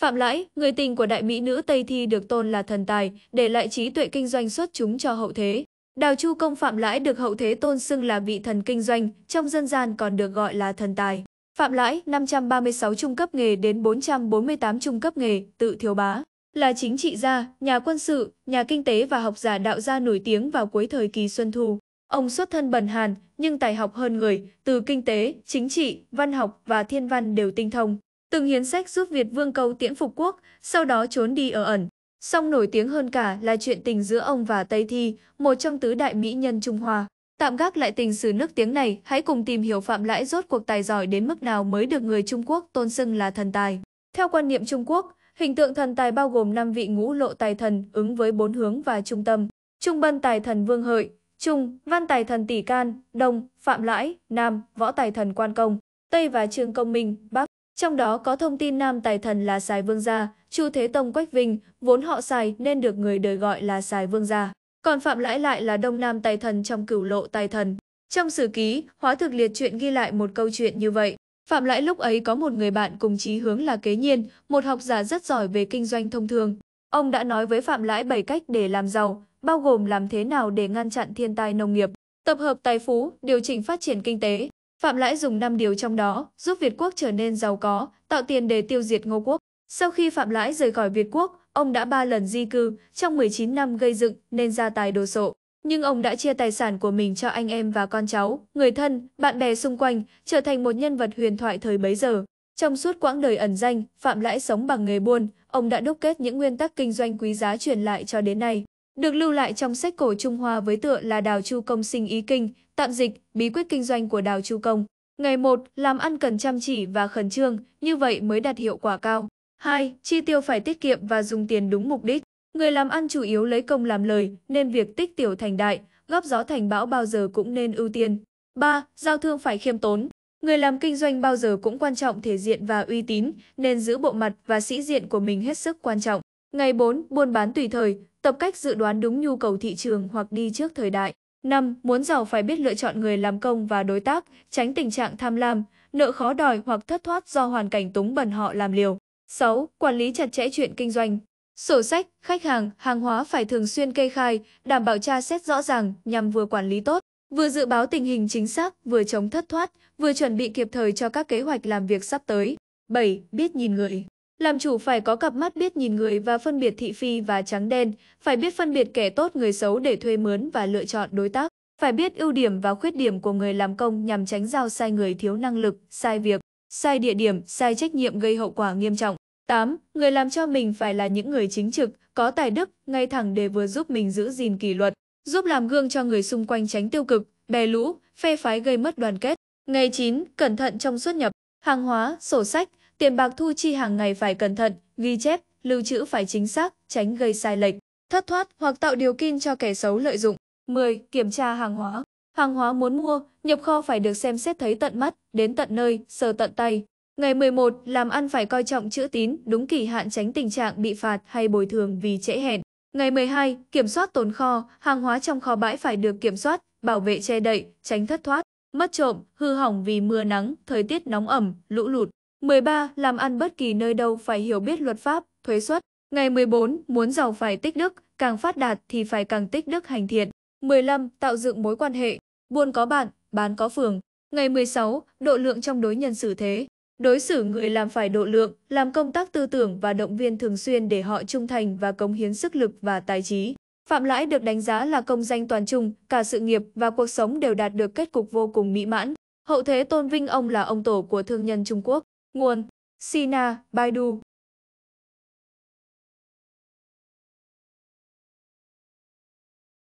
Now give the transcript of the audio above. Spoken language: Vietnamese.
Phạm Lãi, người tình của đại mỹ nữ Tây Thi được tôn là thần tài, để lại trí tuệ kinh doanh xuất chúng cho hậu thế. Đào Chu Công Phạm Lãi được hậu thế tôn xưng là vị thần kinh doanh, trong dân gian còn được gọi là thần tài. Phạm Lãi, 536 trung cấp nghề đến 448 trung cấp nghề, tự thiếu bá. Là chính trị gia, nhà quân sự, nhà kinh tế và học giả đạo gia nổi tiếng vào cuối thời kỳ Xuân Thu. Ông xuất thân bần Hàn, nhưng tài học hơn người, từ kinh tế, chính trị, văn học và thiên văn đều tinh thông từng hiến sách giúp Việt vương cầu tiễn phục quốc, sau đó trốn đi ở ẩn. Song nổi tiếng hơn cả là chuyện tình giữa ông và Tây Thi, một trong tứ đại mỹ nhân Trung Hoa. Tạm gác lại tình sử nước tiếng này, hãy cùng tìm hiểu Phạm Lãi rốt cuộc tài giỏi đến mức nào mới được người Trung Quốc tôn xưng là thần tài. Theo quan niệm Trung Quốc, hình tượng thần tài bao gồm 5 vị ngũ lộ tài thần ứng với bốn hướng và trung tâm. Trung bân tài thần Vương Hợi, Trung, Văn tài thần Tỷ Can, Đông, Phạm Lãi, Nam, Võ tài thần Quan Công, Tây và Trương Công Minh, Bắc. Trong đó có thông tin nam tài thần là Sài Vương Gia, Chu Thế Tông Quách Vinh, vốn họ Sài nên được người đời gọi là Sài Vương Gia. Còn Phạm Lãi lại là Đông Nam tài thần trong cửu lộ tài thần. Trong sử ký, hóa thực liệt truyện ghi lại một câu chuyện như vậy. Phạm Lãi lúc ấy có một người bạn cùng chí hướng là Kế Nhiên, một học giả rất giỏi về kinh doanh thông thường. Ông đã nói với Phạm Lãi 7 cách để làm giàu, bao gồm làm thế nào để ngăn chặn thiên tai nông nghiệp, tập hợp tài phú, điều chỉnh phát triển kinh tế, Phạm Lãi dùng 5 điều trong đó giúp Việt quốc trở nên giàu có, tạo tiền để tiêu diệt Ngô quốc. Sau khi Phạm Lãi rời khỏi Việt quốc, ông đã 3 lần di cư, trong 19 năm gây dựng nên gia tài đồ sộ. Nhưng ông đã chia tài sản của mình cho anh em và con cháu, người thân, bạn bè xung quanh, trở thành một nhân vật huyền thoại thời bấy giờ. Trong suốt quãng đời ẩn danh, Phạm Lãi sống bằng nghề buôn, ông đã đúc kết những nguyên tắc kinh doanh quý giá truyền lại cho đến nay được lưu lại trong sách cổ Trung Hoa với tựa là Đào Chu Công sinh ý kinh, tạm dịch, bí quyết kinh doanh của Đào Chu Công. Ngày 1, làm ăn cần chăm chỉ và khẩn trương, như vậy mới đạt hiệu quả cao. 2. Chi tiêu phải tiết kiệm và dùng tiền đúng mục đích. Người làm ăn chủ yếu lấy công làm lời, nên việc tích tiểu thành đại, góp gió thành bão bao giờ cũng nên ưu tiên. 3. Giao thương phải khiêm tốn. Người làm kinh doanh bao giờ cũng quan trọng thể diện và uy tín, nên giữ bộ mặt và sĩ diện của mình hết sức quan trọng. Ngày 4. Buôn bán tùy thời, tập cách dự đoán đúng nhu cầu thị trường hoặc đi trước thời đại. 5. Muốn giàu phải biết lựa chọn người làm công và đối tác, tránh tình trạng tham lam, nợ khó đòi hoặc thất thoát do hoàn cảnh túng bẩn họ làm liều. 6. Quản lý chặt chẽ chuyện kinh doanh. Sổ sách, khách hàng, hàng hóa phải thường xuyên kê khai, đảm bảo tra xét rõ ràng nhằm vừa quản lý tốt, vừa dự báo tình hình chính xác, vừa chống thất thoát, vừa chuẩn bị kịp thời cho các kế hoạch làm việc sắp tới. 7. Biết nhìn người. Làm chủ phải có cặp mắt biết nhìn người và phân biệt thị phi và trắng đen, phải biết phân biệt kẻ tốt người xấu để thuê mướn và lựa chọn đối tác, phải biết ưu điểm và khuyết điểm của người làm công nhằm tránh giao sai người thiếu năng lực, sai việc, sai địa điểm, sai trách nhiệm gây hậu quả nghiêm trọng. 8. Người làm cho mình phải là những người chính trực, có tài đức, ngay thẳng để vừa giúp mình giữ gìn kỷ luật, giúp làm gương cho người xung quanh tránh tiêu cực, bè lũ, phe phái gây mất đoàn kết. Ngày 9. Cẩn thận trong xuất nhập, hàng hóa, sổ sách, Tiền bạc thu chi hàng ngày phải cẩn thận, ghi chép, lưu trữ phải chính xác, tránh gây sai lệch, thất thoát hoặc tạo điều kiện cho kẻ xấu lợi dụng. 10. Kiểm tra hàng hóa. Hàng hóa muốn mua, nhập kho phải được xem xét thấy tận mắt, đến tận nơi, sờ tận tay. Ngày 11, làm ăn phải coi trọng chữ tín, đúng kỳ hạn tránh tình trạng bị phạt hay bồi thường vì trễ hẹn. Ngày 12, kiểm soát tồn kho, hàng hóa trong kho bãi phải được kiểm soát, bảo vệ che đậy, tránh thất thoát, mất trộm, hư hỏng vì mưa nắng, thời tiết nóng ẩm, lũ lụt. 13. Làm ăn bất kỳ nơi đâu phải hiểu biết luật pháp, thuế xuất. Ngày 14. Muốn giàu phải tích đức, càng phát đạt thì phải càng tích đức hành thiện. 15. Tạo dựng mối quan hệ, buôn có bạn, bán có phường. Ngày 16. Độ lượng trong đối nhân xử thế. Đối xử người làm phải độ lượng, làm công tác tư tưởng và động viên thường xuyên để họ trung thành và cống hiến sức lực và tài trí. Phạm Lãi được đánh giá là công danh toàn trung, cả sự nghiệp và cuộc sống đều đạt được kết cục vô cùng mỹ mãn. Hậu thế tôn vinh ông là ông tổ của thương nhân Trung Quốc. Nguồn Sina Baidu